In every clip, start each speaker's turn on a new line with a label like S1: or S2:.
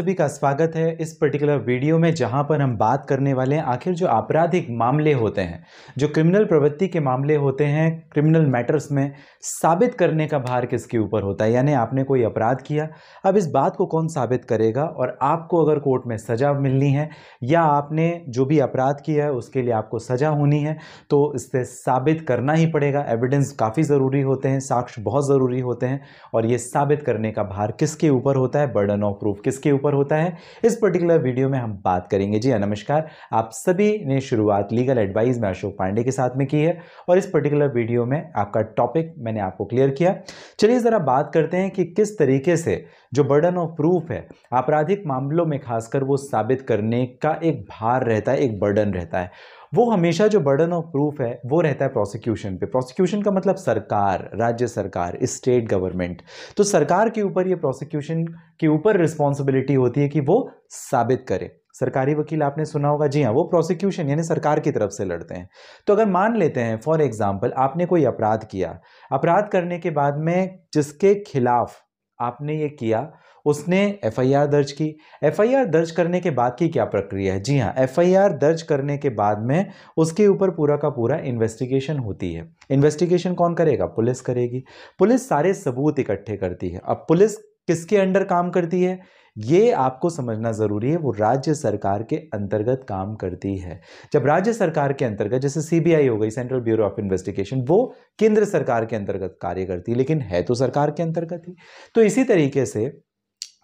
S1: सभी का स्वागत है इस पर्टिकुलर वीडियो में जहां पर हम बात करने वाले हैं आखिर जो आपराधिक मामले होते हैं जो क्रिमिनल प्रवृत्ति के मामले होते हैं क्रिमिनल मैटर्स में साबित करने का भार किसके ऊपर होता है यानी आपने कोई अपराध किया अब इस बात को कौन साबित करेगा और आपको अगर कोर्ट में सज़ा मिलनी है या आपने जो भी अपराध किया है उसके लिए आपको सज़ा होनी है तो इससे साबित करना ही पड़ेगा एविडेंस काफ़ी ज़रूरी होते हैं साक्ष्य बहुत ज़रूरी होते हैं और ये साबित करने का भार किसके ऊपर होता है बर्डन ऑफ प्रूफ किसके ऊपर पर होता है इस पर्टिकुलर वीडियो में हम बात करेंगे जी हाँ, नमस्कार आप सभी ने शुरुआत लीगल एडवाइस में अशोक पांडे के साथ में की है और इस पर्टिकुलर वीडियो में आपका टॉपिक मैंने आपको क्लियर किया चलिए ज़रा बात करते हैं कि किस तरीके से जो बर्डन ऑफ प्रूफ है आपराधिक मामलों में खासकर वो साबित करने का एक भार रहता है एक बर्डन रहता है वो हमेशा जो बर्डन ऑफ प्रूफ है वो रहता है प्रोसिक्यूशन पे प्रोसिक्यूशन का मतलब सरकार राज्य सरकार स्टेट गवर्नमेंट तो सरकार के ऊपर ये प्रोसिक्यूशन के ऊपर रिस्पॉन्सिबिलिटी होती है कि वो साबित करे सरकारी वकील आपने सुना होगा जी हाँ वो प्रोसिक्यूशन यानी सरकार की तरफ से लड़ते हैं तो अगर मान लेते हैं फॉर एग्जाम्पल आपने कोई अपराध किया अपराध करने के बाद में जिसके खिलाफ आपने ये किया उसने एफआईआर दर्ज की एफआईआर दर्ज करने के बाद की क्या प्रक्रिया है जी हाँ एफआईआर दर्ज करने के बाद में उसके ऊपर पूरा का पूरा इन्वेस्टिगेशन होती है इन्वेस्टिगेशन कौन करेगा पुलिस करेगी पुलिस सारे सबूत इकट्ठे करती है अब पुलिस किसके अंडर काम करती है ये आपको समझना ज़रूरी है वो राज्य सरकार के अंतर्गत काम करती है जब राज्य सरकार के अंतर्गत जैसे सीबीआई हो गई सेंट्रल ब्यूरो ऑफ इन्वेस्टिगेशन वो केंद्र सरकार के अंतर्गत कार्य करती है लेकिन है तो सरकार के अंतर्गत ही तो इसी तरीके से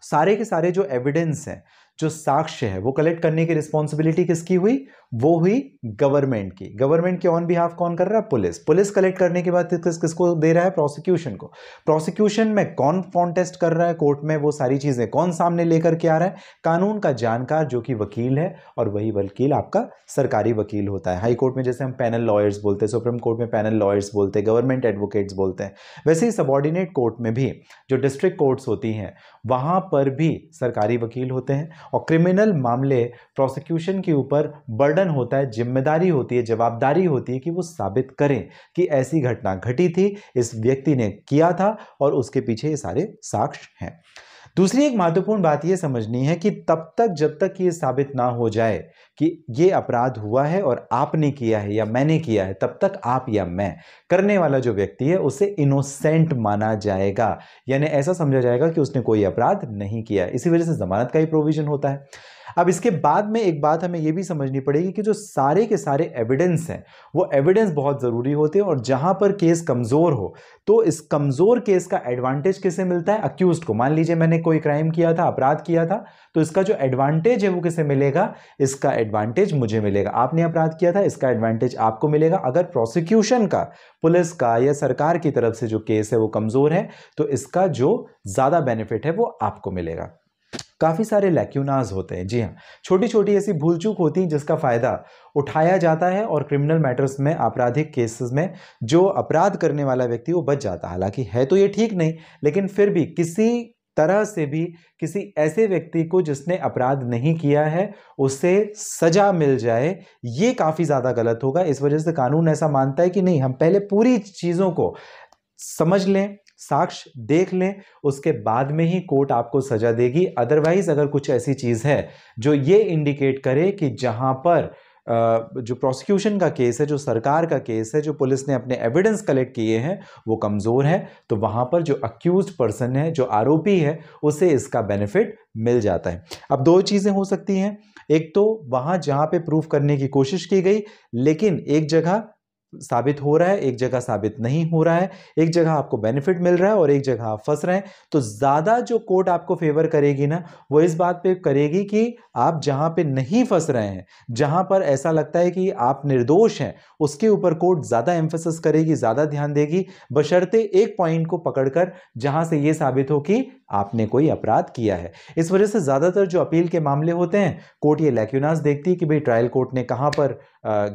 S1: सारे के सारे जो एविडेंस हैं जो साक्ष्य है वो कलेक्ट करने की रिस्पॉन्सिबिलिटी किसकी हुई वो हुई गवर्नमेंट की गवर्नमेंट के ऑन बिहाफ कौन कर रहा है पुलिस पुलिस कलेक्ट करने के बाद किस किसको दे रहा है प्रोसिक्यूशन को प्रोसिक्यूशन में कौन कॉन्टेस्ट कर रहा है कोर्ट में वो सारी चीज़ें कौन सामने लेकर के आ रहा है कानून का जानकार जो कि वकील है और वही वकील आपका सरकारी वकील होता है हाई कोर्ट में जैसे हम पैनल लॉयर्स बोलते हैं सुप्रीम कोर्ट में पैनल लॉयर्स बोलते हैं गवर्नमेंट एडवोकेट्स बोलते हैं वैसे ही सबॉर्डिनेट कोर्ट में भी जो डिस्ट्रिक्ट कोर्ट्स होती हैं वहाँ पर भी सरकारी वकील होते हैं और क्रिमिनल मामले प्रोसिक्यूशन के ऊपर बर्डन होता है जिम्मेदारी होती है जवाबदारी होती है कि वो साबित करें कि ऐसी घटना घटी थी इस व्यक्ति ने किया था और उसके पीछे ये सारे साक्ष्य हैं दूसरी एक महत्वपूर्ण बात यह समझनी है कि तब तक जब तक ये साबित ना हो जाए कि ये अपराध हुआ है और आपने किया है या मैंने किया है तब तक आप या मैं करने वाला जो व्यक्ति है उसे इनोसेंट माना जाएगा यानी ऐसा समझा जाएगा कि उसने कोई अपराध नहीं किया इसी वजह से जमानत का ही प्रोविजन होता है अब इसके बाद में एक बात हमें यह भी समझनी पड़ेगी कि जो सारे के सारे एविडेंस हैं वो एविडेंस बहुत ज़रूरी होते हैं और जहाँ पर केस कमज़ोर हो तो इस कमज़ोर केस का एडवांटेज किसे मिलता है अक्यूज को मान लीजिए मैंने कोई क्राइम किया था अपराध किया था तो इसका जो एडवांटेज है वो किसे मिलेगा इसका एडवांटेज मुझे मिलेगा आपने अपराध किया था इसका एडवांटेज आपको मिलेगा अगर प्रोसिक्यूशन का पुलिस का या सरकार की तरफ से जो केस है वो कमज़ोर है तो इसका जो ज़्यादा बेनिफिट है वो आपको मिलेगा काफ़ी सारे लैक्यूनाज होते हैं जी हाँ छोटी छोटी ऐसी भूल चूक होती हैं जिसका फ़ायदा उठाया जाता है और क्रिमिनल मैटर्स में आपराधिक केसेस में जो अपराध करने वाला व्यक्ति वो बच जाता है हालांकि है तो ये ठीक नहीं लेकिन फिर भी किसी तरह से भी किसी ऐसे व्यक्ति को जिसने अपराध नहीं किया है उसे सज़ा मिल जाए ये काफ़ी ज़्यादा गलत होगा इस वजह से कानून ऐसा मानता है कि नहीं हम पहले पूरी चीज़ों को समझ लें साक्ष्य देख लें उसके बाद में ही कोर्ट आपको सज़ा देगी अदरवाइज़ अगर कुछ ऐसी चीज़ है जो ये इंडिकेट करे कि जहाँ पर जो प्रोसिक्यूशन का केस है जो सरकार का केस है जो पुलिस ने अपने एविडेंस कलेक्ट किए हैं वो कमज़ोर है तो वहाँ पर जो अक्यूज पर्सन है जो आरोपी है उसे इसका बेनिफिट मिल जाता है अब दो चीज़ें हो सकती हैं एक तो वहाँ जहाँ पे प्रूफ करने की कोशिश की गई लेकिन एक जगह साबित हो रहा है एक जगह साबित नहीं हो रहा है एक जगह आपको बेनिफिट मिल रहा है और एक जगह आप फंस रहे हैं तो ज़्यादा जो कोर्ट आपको फेवर करेगी ना वो इस बात पे करेगी कि आप जहाँ पे नहीं फंस रहे हैं जहाँ पर ऐसा लगता है कि आप निर्दोष हैं उसके ऊपर कोर्ट ज़्यादा एम्फोसिस करेगी ज़्यादा ध्यान देगी बशर्ते एक पॉइंट को पकड़कर जहाँ से ये साबित हो कि आपने कोई अपराध किया है इस वजह से ज़्यादातर जो अपील के मामले होते हैं कोर्ट ये लैक्यूनास देखती है कि भाई ट्रायल कोर्ट ने कहाँ पर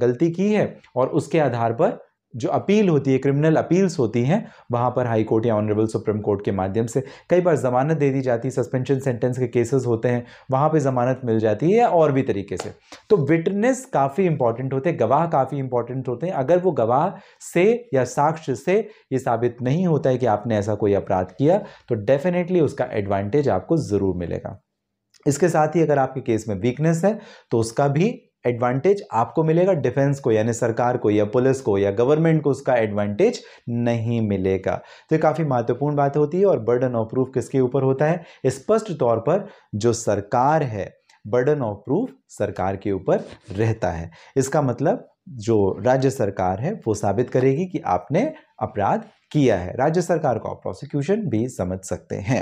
S1: गलती की है और उसके आधार पर जो अपील होती है क्रिमिनल अपील्स होती हैं वहाँ पर हाई कोर्ट या ऑनरेबल सुप्रीम कोर्ट के माध्यम से कई बार ज़मानत दे दी जाती है सस्पेंशन सेंटेंस के केसेस होते हैं वहाँ पे ज़मानत मिल जाती है या और भी तरीके से तो विटनेस काफ़ी इंपॉर्टेंट होते हैं गवाह काफ़ी इंपॉर्टेंट होते हैं अगर वो गवाह से या साक्ष्य से ये साबित नहीं होता है कि आपने ऐसा कोई अपराध किया तो डेफिनेटली उसका एडवांटेज आपको ज़रूर मिलेगा इसके साथ ही अगर आपके केस में वीकनेस है तो उसका भी एडवांटेज आपको मिलेगा डिफेंस को यानी सरकार को या पुलिस को या गवर्नमेंट को उसका एडवांटेज नहीं मिलेगा तो ये काफ़ी महत्वपूर्ण बात होती है और बर्डन ऑफ प्रूफ किसके ऊपर होता है स्पष्ट तौर पर जो सरकार है बर्डन ऑफ प्रूफ सरकार के ऊपर रहता है इसका मतलब जो राज्य सरकार है वो साबित करेगी कि आपने अपराध किया है राज्य सरकार को आप प्रोसिक्यूशन भी समझ सकते हैं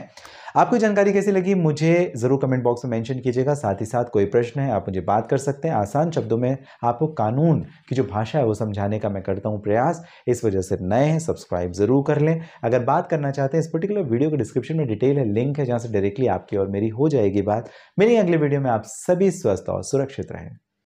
S1: आपको जानकारी कैसी लगी मुझे ज़रूर कमेंट बॉक्स में मेंशन कीजिएगा साथ ही साथ कोई प्रश्न है आप मुझे बात कर सकते हैं आसान शब्दों में आपको कानून की जो भाषा है वो समझाने का मैं करता हूँ प्रयास इस वजह से नए हैं सब्सक्राइब ज़रूर कर लें अगर बात करना चाहते हैं इस पर्टिकुलर वीडियो के डिस्क्रिप्शन में डिटेल है लिंक है जहाँ से डायरेक्टली आपकी और मेरी हो जाएगी बात मेरी अगले वीडियो में आप सभी स्वस्थ और सुरक्षित रहें